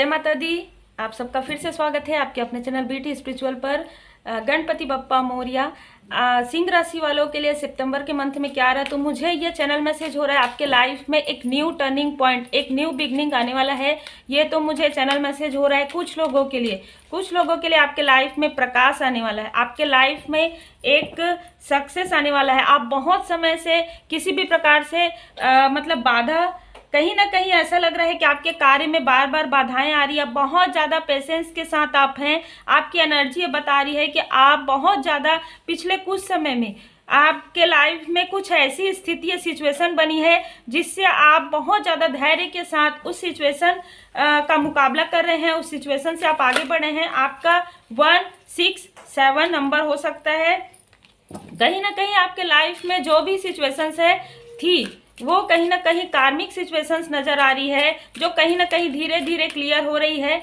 जय माता दी आप सबका फिर से स्वागत है आपके अपने चैनल बीटी स्पिरिचुअल पर गणपति बप्पा मौर्या सिंह राशि वालों के लिए सितंबर के मंथ में क्या रहा तो मुझे ये चैनल मैसेज हो रहा है आपके लाइफ में एक न्यू टर्निंग पॉइंट एक न्यू बिगनिंग आने वाला है ये तो मुझे चैनल मैसेज हो रहा है कुछ लोगों के लिए कुछ लोगों के लिए आपके लाइफ में प्रकाश आने वाला है आपके लाइफ में एक सक्सेस आने वाला है आप बहुत समय से किसी भी प्रकार से आ, मतलब बाधा कहीं ना कहीं ऐसा लग रहा है कि आपके कार्य में बार बार बाधाएं आ रही है बहुत ज़्यादा पेशेंस के साथ आप हैं आपकी एनर्जी ये बता रही है कि आप बहुत ज़्यादा पिछले कुछ समय में आपके लाइफ में कुछ ऐसी स्थिति या सिचुएशन बनी है जिससे आप बहुत ज़्यादा धैर्य के साथ उस सिचुएशन का मुकाबला कर रहे हैं उस सिचुएशन से आप आगे बढ़े हैं आपका वन सिक्स सेवन नंबर हो सकता है कहीं ना कहीं आपके लाइफ में जो भी सिचुएशंस है थी वो कहीं ना कहीं कार्मिक सिचुएशंस नज़र आ रही है जो कहीं ना कहीं धीरे धीरे क्लियर हो रही है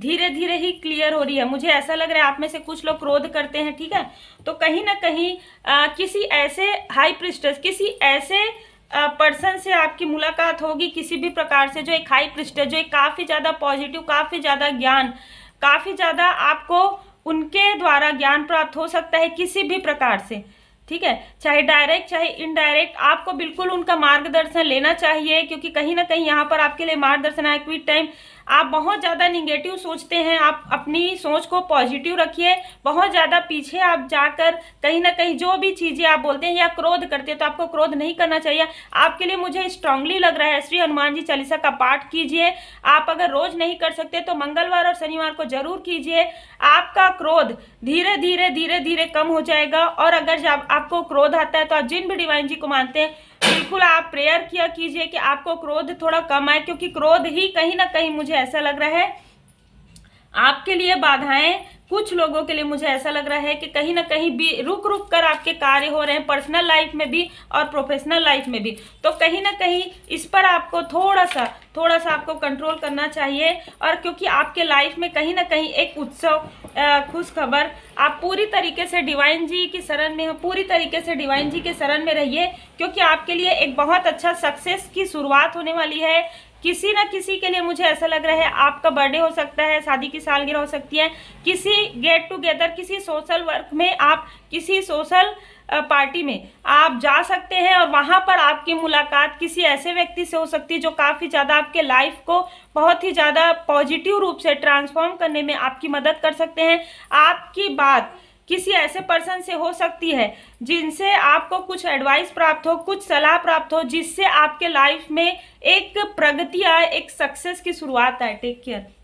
धीरे धीरे ही क्लियर हो रही है मुझे ऐसा लग रहा है आप में से कुछ लोग क्रोध करते हैं ठीक है तो कहीं ना कहीं आ, किसी ऐसे हाई प्रिस्टस किसी ऐसे पर्सन से आपकी मुलाकात होगी किसी भी प्रकार से जो एक हाई प्रिस्टस जो एक काफ़ी ज़्यादा पॉजिटिव काफ़ी ज़्यादा ज्ञान काफ़ी ज़्यादा आपको उनके द्वारा ज्ञान प्राप्त हो सकता है किसी भी प्रकार से ठीक है चाहे डायरेक्ट चाहे इनडायरेक्ट आपको बिल्कुल उनका मार्गदर्शन लेना चाहिए क्योंकि कहीं ना कहीं यहाँ पर आपके लिए मार्गदर्शन आया क्विक टाइम आप बहुत ज़्यादा निगेटिव सोचते हैं आप अपनी सोच को पॉजिटिव रखिए बहुत ज़्यादा पीछे आप जाकर कहीं ना कहीं जो भी चीज़ें आप बोलते हैं या क्रोध करते हैं तो आपको क्रोध नहीं करना चाहिए आपके लिए मुझे स्ट्रांगली लग रहा है श्री हनुमान जी चालीसा का पाठ कीजिए आप अगर रोज़ नहीं कर सकते तो मंगलवार और शनिवार को जरूर कीजिए आपका क्रोध धीरे धीरे धीरे धीरे कम हो जाएगा और अगर जब आपको क्रोध आता है तो आप जिन भी डिवाइन जी को मानते हैं बिल्कुल आप प्रेयर किया कीजिए कि आपको क्रोध थोड़ा कम आए क्योंकि क्रोध ही कहीं ना कहीं मुझे ऐसा लग रहा है आपके लिए बाधाएं कुछ लोगों के लिए मुझे ऐसा लग रहा है कि कहीं ना कहीं भी रुक रुक कर आपके कार्य हो रहे हैं पर्सनल लाइफ में भी और प्रोफेशनल लाइफ में भी तो कहीं ना कहीं इस पर आपको थोड़ा सा थोड़ा सा आपको कंट्रोल करना चाहिए और क्योंकि आपके लाइफ में कहीं ना कहीं एक उत्सव खुशखबर आप पूरी तरीके से डिवाइन जी की शरण में पूरी तरीके से डिवाइन जी के शरण में रहिए क्योंकि आपके लिए एक बहुत अच्छा सक्सेस की शुरुआत होने वाली है किसी ना किसी के लिए मुझे ऐसा लग रहा है आपका बर्थडे हो सकता है शादी की सालगिरह हो सकती है किसी गेट टुगेदर किसी सोशल वर्क में आप किसी सोशल पार्टी में आप जा सकते हैं और वहाँ पर आपकी मुलाकात किसी ऐसे व्यक्ति से हो सकती है जो काफ़ी ज़्यादा आपके लाइफ को बहुत ही ज़्यादा पॉजिटिव रूप से ट्रांसफॉर्म करने में आपकी मदद कर सकते हैं आपकी बात किसी ऐसे पर्सन से हो सकती है जिनसे आपको कुछ एडवाइस प्राप्त हो कुछ सलाह प्राप्त हो जिससे आपके लाइफ में एक प्रगति आए एक सक्सेस की शुरुआत आए टेक केयर